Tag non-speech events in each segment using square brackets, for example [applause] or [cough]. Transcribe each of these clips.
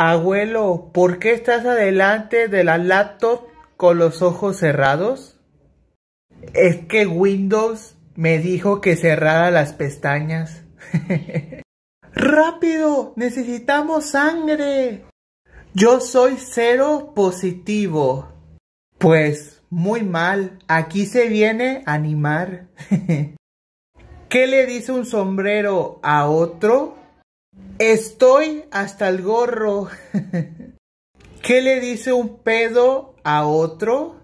Abuelo, ¿por qué estás adelante de la laptop con los ojos cerrados? Es que Windows me dijo que cerrara las pestañas. [laughs] ¡Rápido! ¡Necesitamos sangre! Yo soy cero positivo. Pues muy mal, aquí se viene a animar. [laughs] ¿Qué le dice un sombrero a otro? Estoy hasta el gorro. [laughs] ¿Qué le dice un pedo a otro?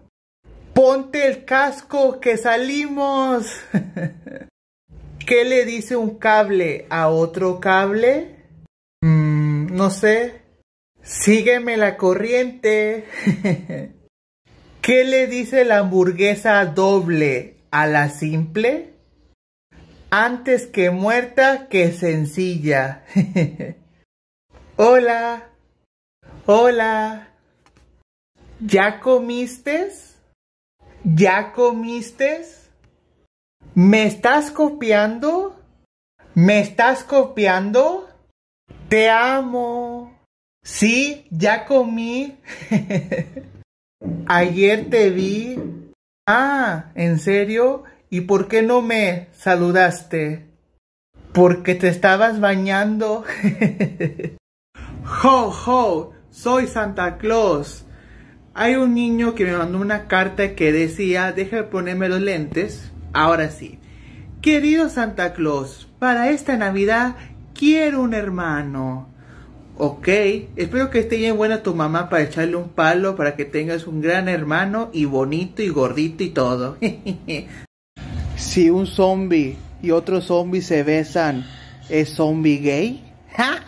Ponte el casco que salimos. [laughs] ¿Qué le dice un cable a otro cable? Mm, no sé. Sígueme la corriente. [laughs] ¿Qué le dice la hamburguesa doble a la simple? antes que muerta que sencilla. [laughs] hola, hola. ¿Ya comiste? ¿Ya comiste? ¿Me estás copiando? ¿Me estás copiando? Te amo. Sí, ya comí. [laughs] Ayer te vi. Ah, ¿en serio? ¿Y por qué no me saludaste? Porque te estabas bañando. Jo, [laughs] jo, soy Santa Claus. Hay un niño que me mandó una carta que decía, deja de ponerme los lentes. Ahora sí. Querido Santa Claus, para esta Navidad quiero un hermano. Ok, espero que esté bien buena tu mamá para echarle un palo para que tengas un gran hermano y bonito y gordito y todo. [laughs] si un zombie y otro zombie se besan, ¿es zombie gay? ¿Ja?